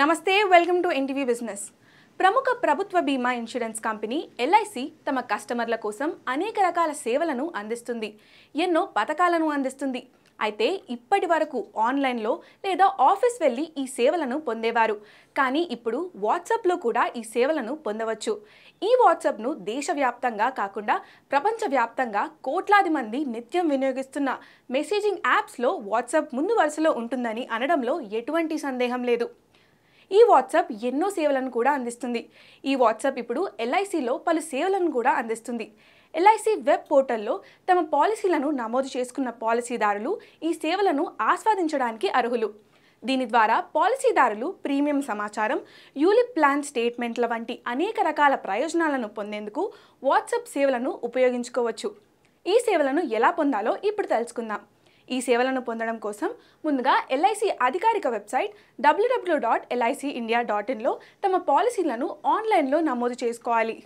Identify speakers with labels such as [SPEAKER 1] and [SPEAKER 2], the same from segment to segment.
[SPEAKER 1] నమస్తే welcome to NTV business ప్రముఖ ప్రభుత్వ బీమా ఇన్సూరెన్స్ కంపెనీ ఎల్ఐసి తమ కస్టమర్ల కోసం అనేక రకాల సేవలను అందిస్తుంది ఎన్నో పథకాలను అందిస్తుంది అయితే ఇప్పటి వరకు ఆన్లైన్లో లేదా ఆఫీస్ వెళ్ళి ఈ సేవలను పొందేవారు కానీ ఇప్పుడు వాట్సాప్లో కూడా ఈ సేవలను పొందవచ్చు ఈ వాట్సాప్ను దేశవ్యాప్తంగా కాకుండా ప్రపంచవ్యాప్తంగా కోట్లాది మంది నిత్యం వినియోగిస్తున్న మెసేజింగ్ యాప్స్లో వాట్సాప్ ముందు వరుసలో ఉంటుందని అనడంలో ఎటువంటి సందేహం లేదు ఈ వాట్సాప్ ఎన్నో సేవలను కూడా అందిస్తుంది ఈ వాట్సాప్ ఇప్పుడు ఎల్ఐసిలో పలు సేవలను కూడా అందిస్తుంది ఎల్ఐసి వెబ్ పోర్టల్లో తమ పాలసీలను నమోదు చేసుకున్న పాలసీదారులు ఈ సేవలను ఆస్వాదించడానికి అర్హులు దీని ద్వారా పాలసీదారులు ప్రీమియం సమాచారం యూలిప్ ప్లాన్ స్టేట్మెంట్ల వంటి అనేక రకాల ప్రయోజనాలను పొందేందుకు వాట్సాప్ సేవలను ఉపయోగించుకోవచ్చు ఈ సేవలను ఎలా పొందాలో ఇప్పుడు తెలుసుకుందాం ఈ సేవలను పొందడం కోసం ముందుగా ఎల్ఐసి అధికారిక వెబ్సైట్ డబ్ల్యూడబ్ల్యూ డాట్ ఎల్ఐసి ఇండియా డాట్ ఇన్లో తమ పాలసీలను ఆన్లైన్లో నమోదు చేసుకోవాలి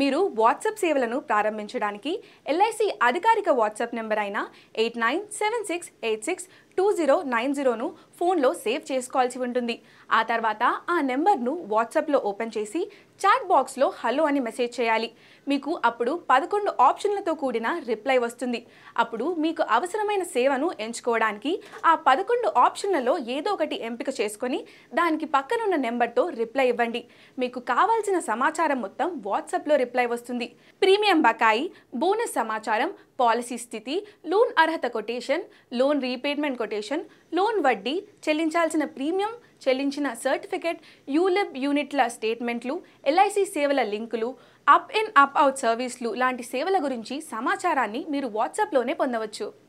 [SPEAKER 1] మీరు వాట్సాప్ సేవలను ప్రారంభించడానికి ఎల్ఐసి అధికారిక వాట్సాప్ నెంబర్ అయిన eight nine seven six eight six two zero nine జీరోను ఫోన్లో సేవ్ చేసుకోవాల్సి ఉంటుంది ఆ తర్వాత ఆ నెంబర్ను వాట్సాప్లో ఓపెన్ చేసి చాట్ బాక్స్లో హలో అని మెసేజ్ చేయాలి మీకు అప్పుడు పదకొండు ఆప్షన్లతో కూడిన రిప్లై వస్తుంది అప్పుడు మీకు అవసరమైన సేవను ఎంచుకోవడానికి ఆ పదకొండు ఆప్షన్లలో ఏదో ఒకటి ఎంపిక చేసుకొని దానికి పక్కనున్న నెంబర్తో రిప్లై ఇవ్వండి మీకు కావాల్సిన సమాచారం మొత్తం వాట్సాప్లో రిప్లై వస్తుంది ప్రీమియం బకాయి బోనస్ సమాచారం పాలసీ స్థితి లోన్ అర్హత quotation loan repayment quotation loan వడ్డీ చెల్లించాల్సిన ప్రీమియం చెల్లించిన సర్టిఫికెట్ యూలెబ్ యూనిట్ల స్టేట్మెంట్లు ఎల్ఐసి సేవల లింకులు అప్ ఇన్ అప్ అవుట్ సర్వీస్లు లాంటి సేవల గురించి సమాచారాన్ని మీరు వాట్సాప్లోనే పొందవచ్చు